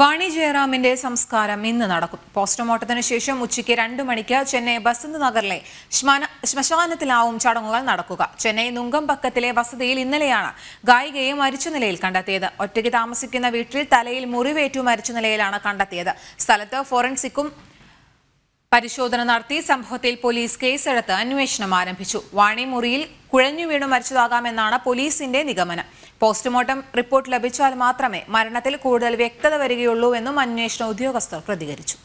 വാണി ജയറാമിന്റെ സംസ്കാരം ഇന്ന് നടക്കും പോസ്റ്റ്മോർട്ടത്തിന് ശേഷം ഉച്ചയ്ക്ക് രണ്ടു മണിക്ക് ചെന്നൈ ബസന്ത് നഗറിലെ ശ്മശാനത്തിലാവും ചടങ്ങുകൾ നടക്കുക ചെന്നൈ നുങ്കമ്പക്കത്തിലെ വസതിയിൽ ഇന്നലെയാണ് ഗായികയെ മരിച്ച നിലയിൽ കണ്ടെത്തിയത് ഒറ്റയ്ക്ക് താമസിക്കുന്ന വീട്ടിൽ തലയിൽ മുറിവേറ്റു മരിച്ച നിലയിലാണ് കണ്ടെത്തിയത് സ്ഥലത്ത് ഫോറൻസിക്കും പരിശോധന നടത്തി സംഭവത്തിൽ പോലീസ് കേസെടുത്ത് അന്വേഷണം ആരംഭിച്ചു വാണി മുറിയിൽ കുഴഞ്ഞു വീണു മരിച്ചതാകാമെന്നാണ് പോലീസിന്റെ നിഗമനം പോസ്റ്റ്മോർട്ടം റിപ്പോർട്ട് ലഭിച്ചാൽ മാത്രമേ മരണത്തിൽ കൂടുതൽ വ്യക്തത വരികയുള്ളൂ എന്നും അന്വേഷണ ഉദ്യോഗസ്ഥർ പ്രതികരിച്ചു